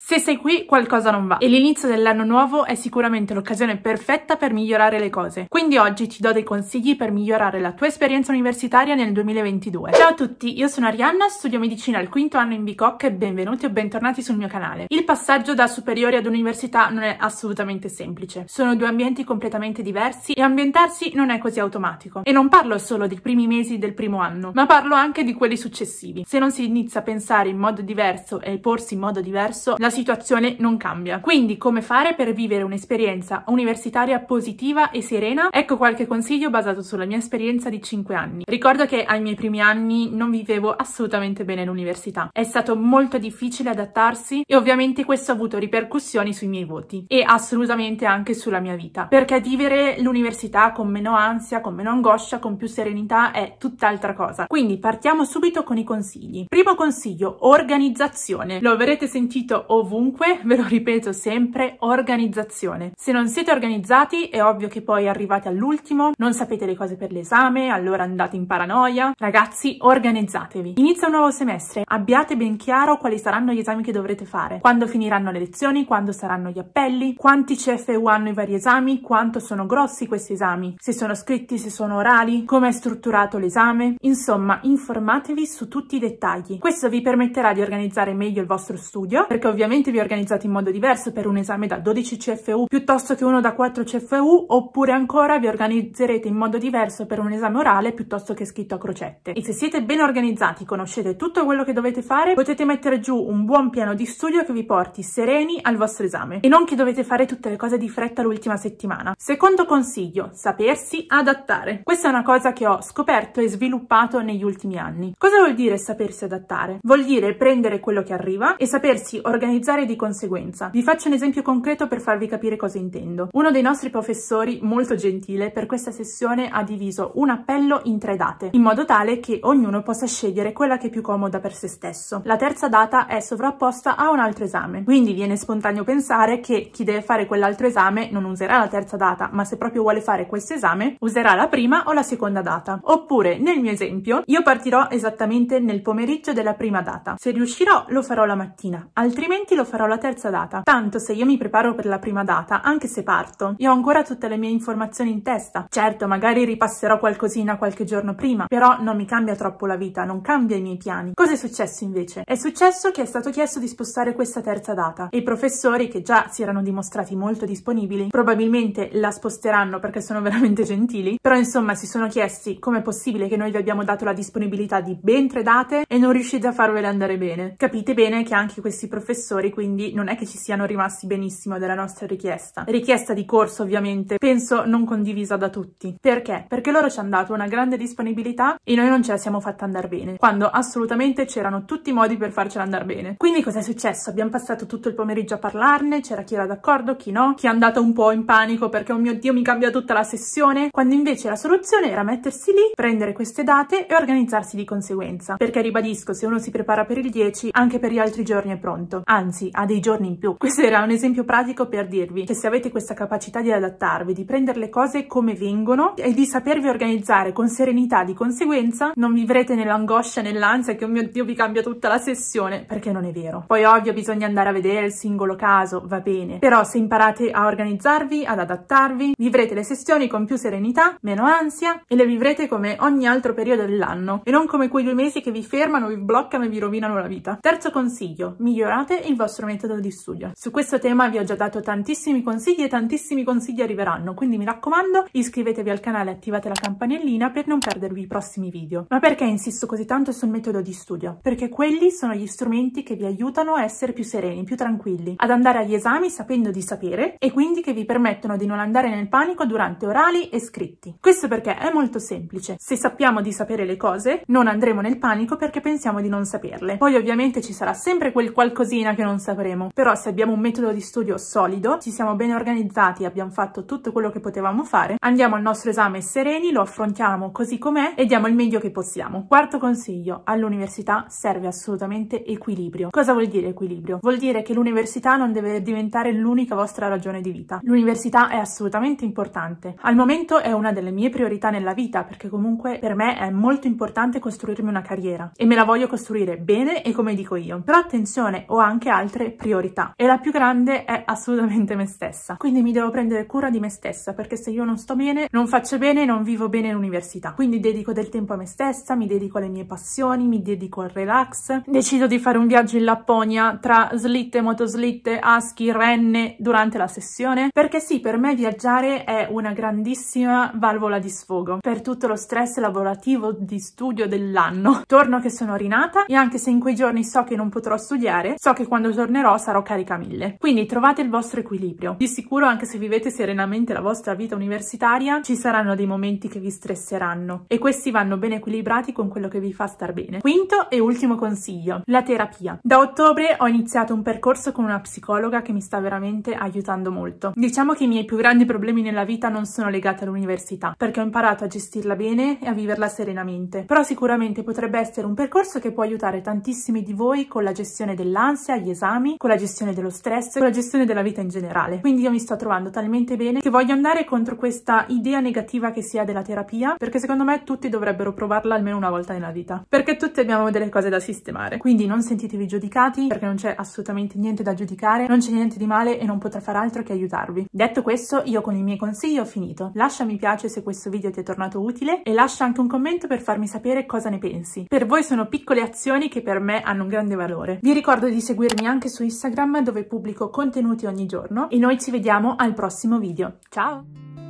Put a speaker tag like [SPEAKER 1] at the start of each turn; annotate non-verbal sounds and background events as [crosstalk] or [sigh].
[SPEAKER 1] Se sei qui, qualcosa non va e l'inizio dell'anno nuovo è sicuramente l'occasione perfetta per migliorare le cose. Quindi oggi ti do dei consigli per migliorare la tua esperienza universitaria nel 2022. Ciao a tutti, io sono Arianna, studio medicina al quinto anno in Bicocca e benvenuti o bentornati sul mio canale. Il passaggio da superiori ad università non è assolutamente semplice. Sono due ambienti completamente diversi e ambientarsi non è così automatico. E non parlo solo dei primi mesi del primo anno, ma parlo anche di quelli successivi. Se non si inizia a pensare in modo diverso e porsi in modo diverso, la la situazione non cambia. Quindi come fare per vivere un'esperienza universitaria positiva e serena? Ecco qualche consiglio basato sulla mia esperienza di 5 anni. Ricordo che ai miei primi anni non vivevo assolutamente bene l'università. È stato molto difficile adattarsi e ovviamente questo ha avuto ripercussioni sui miei voti e assolutamente anche sulla mia vita. Perché vivere l'università con meno ansia, con meno angoscia, con più serenità è tutt'altra cosa. Quindi partiamo subito con i consigli. Primo consiglio, organizzazione. Lo avrete sentito o ovunque, ve lo ripeto sempre, organizzazione. Se non siete organizzati è ovvio che poi arrivate all'ultimo, non sapete le cose per l'esame, allora andate in paranoia. Ragazzi, organizzatevi. Inizia un nuovo semestre, abbiate ben chiaro quali saranno gli esami che dovrete fare, quando finiranno le lezioni, quando saranno gli appelli, quanti CFU hanno i vari esami, quanto sono grossi questi esami, se sono scritti, se sono orali, come è strutturato l'esame. Insomma, informatevi su tutti i dettagli. Questo vi permetterà di organizzare meglio il vostro studio, perché ovviamente Ovviamente vi organizzate in modo diverso per un esame da 12 CFU piuttosto che uno da 4 CFU oppure ancora vi organizzerete in modo diverso per un esame orale piuttosto che scritto a crocette. E se siete ben organizzati, conoscete tutto quello che dovete fare, potete mettere giù un buon piano di studio che vi porti sereni al vostro esame e non che dovete fare tutte le cose di fretta l'ultima settimana. Secondo consiglio, sapersi adattare. Questa è una cosa che ho scoperto e sviluppato negli ultimi anni. Cosa vuol dire sapersi adattare? Vuol dire prendere quello che arriva e sapersi organizzare organizzare di conseguenza. Vi faccio un esempio concreto per farvi capire cosa intendo. Uno dei nostri professori, molto gentile, per questa sessione ha diviso un appello in tre date, in modo tale che ognuno possa scegliere quella che è più comoda per se stesso. La terza data è sovrapposta a un altro esame, quindi viene spontaneo pensare che chi deve fare quell'altro esame non userà la terza data, ma se proprio vuole fare questo esame userà la prima o la seconda data. Oppure, nel mio esempio, io partirò esattamente nel pomeriggio della prima data. Se riuscirò lo farò la mattina, altrimenti altrimenti lo farò la terza data. Tanto se io mi preparo per la prima data, anche se parto, io ho ancora tutte le mie informazioni in testa. Certo, magari ripasserò qualcosina qualche giorno prima, però non mi cambia troppo la vita, non cambia i miei piani. Cos'è successo invece? È successo che è stato chiesto di spostare questa terza data e i professori, che già si erano dimostrati molto disponibili, probabilmente la sposteranno perché sono [laughs] veramente gentili, però insomma si sono chiesti com'è possibile che noi vi abbiamo dato la disponibilità di ben tre date e non riuscite a farvele andare bene. Capite bene che anche questi professori professori, quindi non è che ci siano rimasti benissimo della nostra richiesta. Richiesta di corso ovviamente, penso non condivisa da tutti. Perché? Perché loro ci hanno dato una grande disponibilità e noi non ce la siamo fatta andare bene, quando assolutamente c'erano tutti i modi per farcela andare bene. Quindi cos'è successo? Abbiamo passato tutto il pomeriggio a parlarne, c'era chi era d'accordo, chi no, chi è andata un po' in panico perché oh mio Dio mi cambia tutta la sessione, quando invece la soluzione era mettersi lì, prendere queste date e organizzarsi di conseguenza. Perché ribadisco, se uno si prepara per il 10, anche per gli altri giorni è pronto. Anzi, anzi ha dei giorni in più. Questo era un esempio pratico per dirvi che se avete questa capacità di adattarvi, di prendere le cose come vengono e di sapervi organizzare con serenità di conseguenza, non vivrete nell'angoscia, nell'ansia che oh mio dio vi cambia tutta la sessione, perché non è vero. Poi ovvio bisogna andare a vedere il singolo caso, va bene, però se imparate a organizzarvi, ad adattarvi, vivrete le sessioni con più serenità, meno ansia e le vivrete come ogni altro periodo dell'anno e non come quei due mesi che vi fermano, vi bloccano e vi rovinano la vita. Terzo consiglio, migliorate il vostro metodo di studio. Su questo tema vi ho già dato tantissimi consigli e tantissimi consigli arriveranno, quindi mi raccomando iscrivetevi al canale e attivate la campanellina per non perdervi i prossimi video. Ma perché insisto così tanto sul metodo di studio? Perché quelli sono gli strumenti che vi aiutano a essere più sereni, più tranquilli, ad andare agli esami sapendo di sapere e quindi che vi permettono di non andare nel panico durante orali e scritti. Questo perché è molto semplice. Se sappiamo di sapere le cose, non andremo nel panico perché pensiamo di non saperle. Poi ovviamente ci sarà sempre quel qualcosina che non sapremo. Però se abbiamo un metodo di studio solido, ci siamo ben organizzati, abbiamo fatto tutto quello che potevamo fare, andiamo al nostro esame sereni, lo affrontiamo così com'è e diamo il meglio che possiamo. Quarto consiglio, all'università serve assolutamente equilibrio. Cosa vuol dire equilibrio? Vuol dire che l'università non deve diventare l'unica vostra ragione di vita. L'università è assolutamente importante. Al momento è una delle mie priorità nella vita perché comunque per me è molto importante costruirmi una carriera e me la voglio costruire bene e come dico io. Però attenzione, ho anche anche altre priorità e la più grande è assolutamente me stessa. Quindi mi devo prendere cura di me stessa perché se io non sto bene, non faccio bene, non vivo bene l'università. Quindi dedico del tempo a me stessa, mi dedico alle mie passioni, mi dedico al relax. Decido di fare un viaggio in Lapponia tra slitte, motoslitte, aschi, renne durante la sessione perché sì, per me viaggiare è una grandissima valvola di sfogo per tutto lo stress lavorativo di studio dell'anno. Torno che sono rinata e anche se in quei giorni so che non potrò studiare, so che quando quando tornerò sarò carica mille. Quindi trovate il vostro equilibrio. Di sicuro anche se vivete serenamente la vostra vita universitaria ci saranno dei momenti che vi stresseranno e questi vanno ben equilibrati con quello che vi fa star bene. Quinto e ultimo consiglio, la terapia. Da ottobre ho iniziato un percorso con una psicologa che mi sta veramente aiutando molto. Diciamo che i miei più grandi problemi nella vita non sono legati all'università perché ho imparato a gestirla bene e a viverla serenamente. Però sicuramente potrebbe essere un percorso che può aiutare tantissimi di voi con la gestione dell'ansia, gli gli esami, con la gestione dello stress, con la gestione della vita in generale. Quindi io mi sto trovando talmente bene che voglio andare contro questa idea negativa che si ha della terapia, perché secondo me tutti dovrebbero provarla almeno una volta nella vita, perché tutti abbiamo delle cose da sistemare. Quindi non sentitevi giudicati, perché non c'è assolutamente niente da giudicare, non c'è niente di male e non potrà far altro che aiutarvi. Detto questo, io con i miei consigli ho finito. Lascia mi piace se questo video ti è tornato utile e lascia anche un commento per farmi sapere cosa ne pensi. Per voi sono piccole azioni che per me hanno un grande valore. Vi ricordo di seguirmi seguirmi anche su Instagram dove pubblico contenuti ogni giorno e noi ci vediamo al prossimo video. Ciao!